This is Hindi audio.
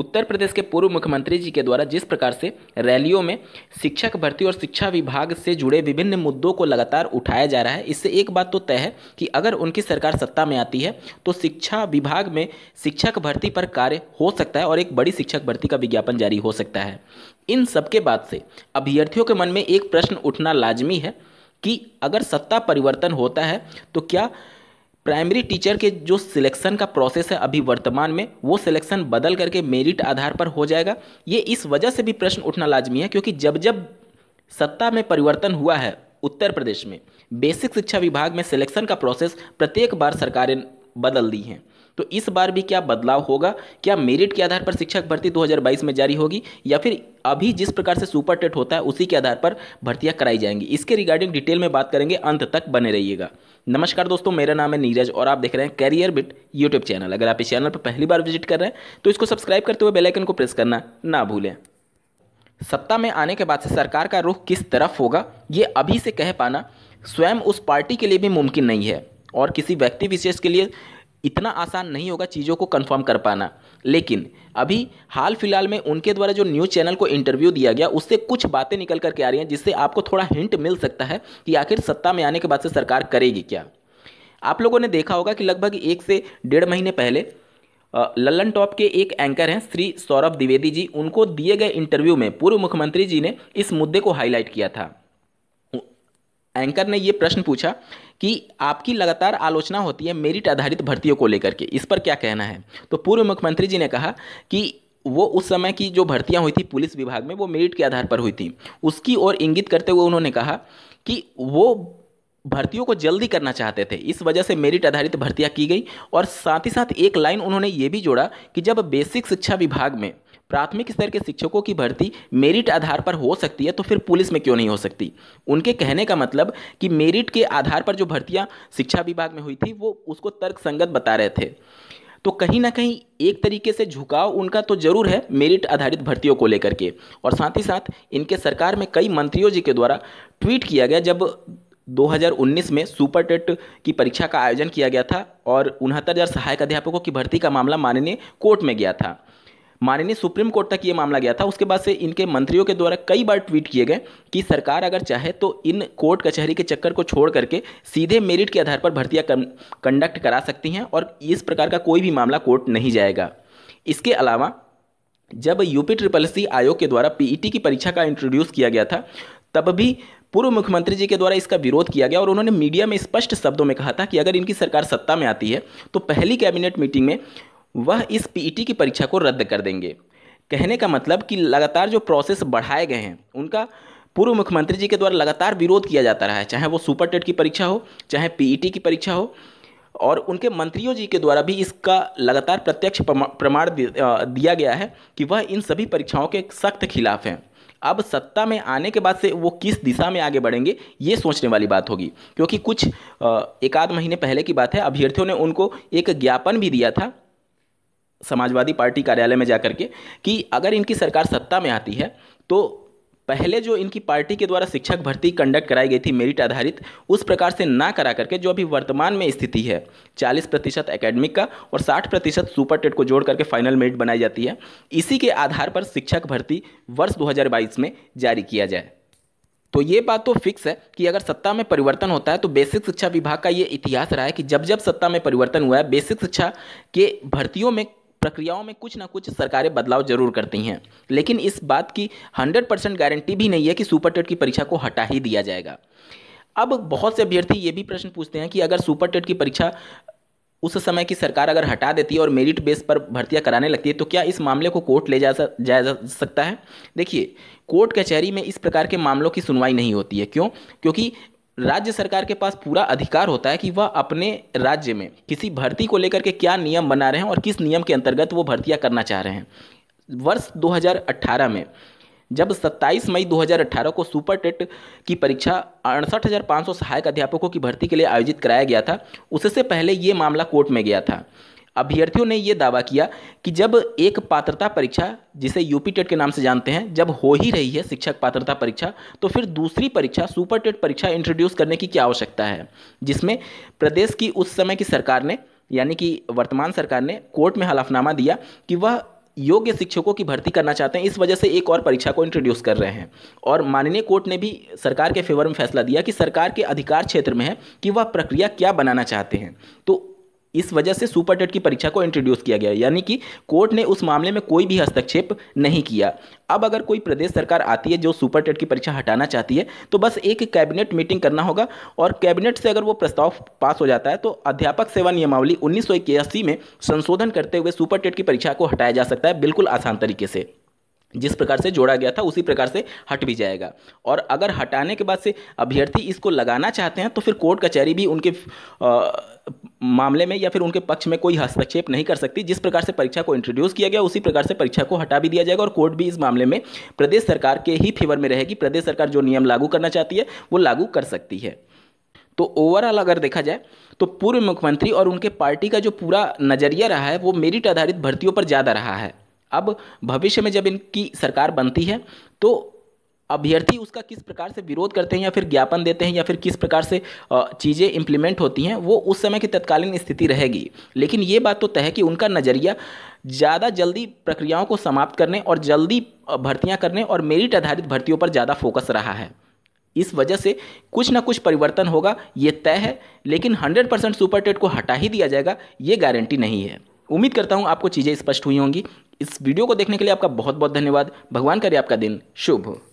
उत्तर प्रदेश के पूर्व मुख्यमंत्री जी के द्वारा जिस प्रकार से रैलियों में शिक्षक भर्ती और शिक्षा विभाग से जुड़े विभिन्न मुद्दों को लगातार उठाया जा रहा है इससे एक बात तो तय है कि अगर उनकी सरकार सत्ता में आती है तो शिक्षा विभाग में शिक्षक भर्ती पर कार्य हो सकता है और एक बड़ी शिक्षक भर्ती का विज्ञापन जारी हो सकता है इन सबके बाद से अभ्यर्थियों के मन में एक प्रश्न उठना लाजमी है कि अगर सत्ता परिवर्तन होता है तो क्या प्राइमरी टीचर के जो सिलेक्शन का प्रोसेस है अभी वर्तमान में वो सिलेक्शन बदल करके मेरिट आधार पर हो जाएगा ये इस वजह से भी प्रश्न उठना लाजमी है क्योंकि जब जब सत्ता में परिवर्तन हुआ है उत्तर प्रदेश में बेसिक शिक्षा विभाग में सिलेक्शन का प्रोसेस प्रत्येक बार सरकारें बदल दी हैं तो इस बार भी क्या बदलाव होगा क्या मेरिट के आधार पर शिक्षक भर्ती 2022 में जारी होगी या फिर अभी जिस प्रकार से सुपर टेट होता है उसी के आधार पर भर्तियां कराई जाएंगी इसके रिगार्डिंग डिटेल में बात करेंगे अंत तक बने रहिएगा नमस्कार दोस्तों मेरा नाम है नीरज और आप देख रहे हैं कैरियर बिट यूट्यूब चैनल अगर आप इस चैनल पर पहली बार विजिट कर रहे हैं तो इसको सब्सक्राइब करते हुए बेलाइकन को प्रेस करना ना भूलें सत्ता में आने के बाद से सरकार का रुख किस तरफ होगा ये अभी से कह पाना स्वयं उस पार्टी के लिए भी मुमकिन नहीं है और किसी व्यक्ति विशेष के लिए इतना आसान नहीं होगा चीज़ों को कंफर्म कर पाना लेकिन अभी हाल फिलहाल में उनके द्वारा जो न्यूज़ चैनल को इंटरव्यू दिया गया उससे कुछ बातें निकल करके आ रही हैं जिससे आपको थोड़ा हिंट मिल सकता है कि आखिर सत्ता में आने के बाद से सरकार करेगी क्या आप लोगों ने देखा होगा कि लगभग एक से डेढ़ महीने पहले लल्लन टॉप के एक एंकर हैं श्री सौरभ द्विवेदी जी उनको दिए गए इंटरव्यू में पूर्व मुख्यमंत्री जी ने इस मुद्दे को हाईलाइट किया था एंकर ने ये प्रश्न पूछा कि आपकी लगातार आलोचना होती है मेरिट आधारित भर्तियों को लेकर के इस पर क्या कहना है तो पूर्व मुख्यमंत्री जी ने कहा कि वो उस समय की जो भर्तियां हुई थी पुलिस विभाग में वो मेरिट के आधार पर हुई थी उसकी ओर इंगित करते हुए उन्होंने कहा कि वो भर्तियों को जल्दी करना चाहते थे इस वजह से मेरिट आधारित भर्तियां की गई और साथ ही साथ एक लाइन उन्होंने ये भी जोड़ा कि जब बेसिक शिक्षा विभाग में प्राथमिक स्तर के शिक्षकों की भर्ती मेरिट आधार पर हो सकती है तो फिर पुलिस में क्यों नहीं हो सकती उनके कहने का मतलब कि मेरिट के आधार पर जो भर्तियाँ शिक्षा विभाग में हुई थी वो उसको तर्कसंगत बता रहे थे तो कहीं ना कहीं एक तरीके से झुकाव उनका तो जरूर है मेरिट आधारित भर्तियों को लेकर के और साथ ही साथ इनके सरकार में कई मंत्रियों जी के द्वारा ट्वीट किया गया जब 2019 में सुपर टेट की परीक्षा का आयोजन किया गया था और उनहत्तर हज़ार सहायक अध्यापकों की भर्ती का मामला माननीय कोर्ट में गया था माननीय सुप्रीम कोर्ट तक ये मामला गया था उसके बाद से इनके मंत्रियों के द्वारा कई बार ट्वीट किए गए कि सरकार अगर चाहे तो इन कोर्ट कचहरी के चक्कर को छोड़ करके सीधे मेरिट के आधार पर भर्तियाँ कंडक्ट करा सकती हैं और इस प्रकार का कोई भी मामला कोर्ट नहीं जाएगा इसके अलावा जब यूपी ट्रिपल सी आयोग के द्वारा पीईटी e की परीक्षा का इंट्रोड्यूस किया गया था तब भी पूर्व मुख्यमंत्री जी के द्वारा इसका विरोध किया गया और उन्होंने मीडिया में स्पष्ट शब्दों में कहा था कि अगर इनकी सरकार सत्ता में आती है तो पहली कैबिनेट मीटिंग में वह इस पीईटी e की परीक्षा को रद्द कर देंगे कहने का मतलब कि लगातार जो प्रोसेस बढ़ाए गए हैं उनका पूर्व मुख्यमंत्री जी के द्वारा लगातार विरोध किया जाता रहा है चाहे वो सुपर टेट की परीक्षा हो चाहे पीईटी e की परीक्षा हो और उनके मंत्रियों जी के द्वारा भी इसका लगातार प्रत्यक्ष प्रमाण दिया गया है कि वह इन सभी परीक्षाओं के सख्त खिलाफ हैं अब सत्ता में आने के बाद से वो किस दिशा में आगे बढ़ेंगे ये सोचने वाली बात होगी क्योंकि कुछ एक आध महीने पहले की बात है अभ्यर्थियों ने उनको एक ज्ञापन भी दिया था समाजवादी पार्टी कार्यालय में जाकर के कि अगर इनकी सरकार सत्ता में आती है तो पहले जो इनकी पार्टी के द्वारा शिक्षक भर्ती कंडक्ट कराई गई थी मेरिट आधारित उस प्रकार से ना करा करके जो अभी वर्तमान में स्थिति है 40 प्रतिशत अकेडमिक का और 60 प्रतिशत सुपर टेट को जोड़ करके फाइनल मेरिट बनाई जाती है इसी के आधार पर शिक्षक भर्ती वर्ष 2022 में जारी किया जाए तो ये बात तो फिक्स है कि अगर सत्ता में परिवर्तन होता है तो बेसिक शिक्षा विभाग का ये इतिहास रहा है कि जब जब सत्ता में परिवर्तन हुआ है बेसिक शिक्षा के भर्तियों में प्रक्रियाओं में कुछ ना कुछ सरकारें बदलाव जरूर करती हैं लेकिन इस बात की 100 परसेंट गारंटी भी नहीं है कि सुपर टेट की परीक्षा को हटा ही दिया जाएगा अब बहुत से अभ्यर्थी ये भी प्रश्न पूछते हैं कि अगर सुपर टेट की परीक्षा उस समय की सरकार अगर हटा देती है और मेरिट बेस पर भर्तियां कराने लगती है तो क्या इस मामले को कोर्ट ले जा जाया जा सकता है देखिए कोर्ट कचहरी में इस प्रकार के मामलों की सुनवाई नहीं होती है क्यों क्योंकि राज्य सरकार के पास पूरा अधिकार होता है कि वह अपने राज्य में किसी भर्ती को लेकर के क्या नियम बना रहे हैं और किस नियम के अंतर्गत वो भर्तियाँ करना चाह रहे हैं वर्ष 2018 में जब 27 मई 2018 को सुपर टेट की परीक्षा अड़सठ सहायक अध्यापकों की भर्ती के लिए आयोजित कराया गया था उससे पहले ये मामला कोर्ट में गया था अभ्यर्थियों ने यह दावा किया कि जब एक पात्रता परीक्षा जिसे यूपी टेट के नाम से जानते हैं जब हो ही रही है शिक्षक पात्रता परीक्षा तो फिर दूसरी परीक्षा सुपर टेट परीक्षा इंट्रोड्यूस करने की क्या आवश्यकता है जिसमें प्रदेश की उस समय की सरकार ने यानी कि वर्तमान सरकार ने कोर्ट में हलफनामा दिया कि वह योग्य शिक्षकों की भर्ती करना चाहते हैं इस वजह से एक और परीक्षा को इंट्रोड्यूस कर रहे हैं और माननीय कोर्ट ने भी सरकार के फेवर में फैसला दिया कि सरकार के अधिकार क्षेत्र में है कि वह प्रक्रिया क्या बनाना चाहते हैं तो इस वजह से सुपर टेट की परीक्षा को इंट्रोड्यूस किया गया यानी कि कोर्ट ने उस मामले में कोई भी हस्तक्षेप नहीं किया अब अगर कोई प्रदेश सरकार आती है जो सुपर टेट की परीक्षा हटाना चाहती है तो बस एक कैबिनेट मीटिंग करना होगा और कैबिनेट से अगर वो प्रस्ताव पास हो जाता है तो अध्यापक सेवा नियमावली उन्नीस में संशोधन करते हुए सुपर टेट की परीक्षा को हटाया जा सकता है बिल्कुल आसान तरीके से जिस प्रकार से जोड़ा गया था उसी प्रकार से हट भी जाएगा और अगर हटाने के बाद से अभ्यर्थी इसको लगाना चाहते हैं तो फिर कोर्ट कचहरी भी उनके आ, मामले में या फिर उनके पक्ष में कोई हस्तक्षेप नहीं कर सकती जिस प्रकार से परीक्षा को इंट्रोड्यूस किया गया उसी प्रकार से परीक्षा को हटा भी दिया जाएगा और कोर्ट भी इस मामले में प्रदेश सरकार के ही फेवर में रहेगी प्रदेश सरकार जो नियम लागू करना चाहती है वो लागू कर सकती है तो ओवरऑल अगर देखा जाए तो पूर्व मुख्यमंत्री और उनके पार्टी का जो पूरा नज़रिया रहा है वो मेरिट आधारित भर्तियों पर ज़्यादा रहा है अब भविष्य में जब इनकी सरकार बनती है तो अभ्यर्थी उसका किस प्रकार से विरोध करते हैं या फिर ज्ञापन देते हैं या फिर किस प्रकार से चीज़ें इम्प्लीमेंट होती हैं वो उस समय की तत्कालीन स्थिति रहेगी लेकिन ये बात तो तय है कि उनका नज़रिया ज़्यादा जल्दी प्रक्रियाओं को समाप्त करने और जल्दी भर्तियाँ करने और मेरिट आधारित भर्तियों पर ज़्यादा फोकस रहा है इस वजह से कुछ ना कुछ परिवर्तन होगा ये तय है लेकिन 100 परसेंट सुपर टेट को हटा ही दिया जाएगा ये गारंटी नहीं है उम्मीद करता हूँ आपको चीज़ें स्पष्ट हुई होंगी इस वीडियो को देखने के लिए आपका बहुत बहुत धन्यवाद भगवान करे आपका दिन शुभ हो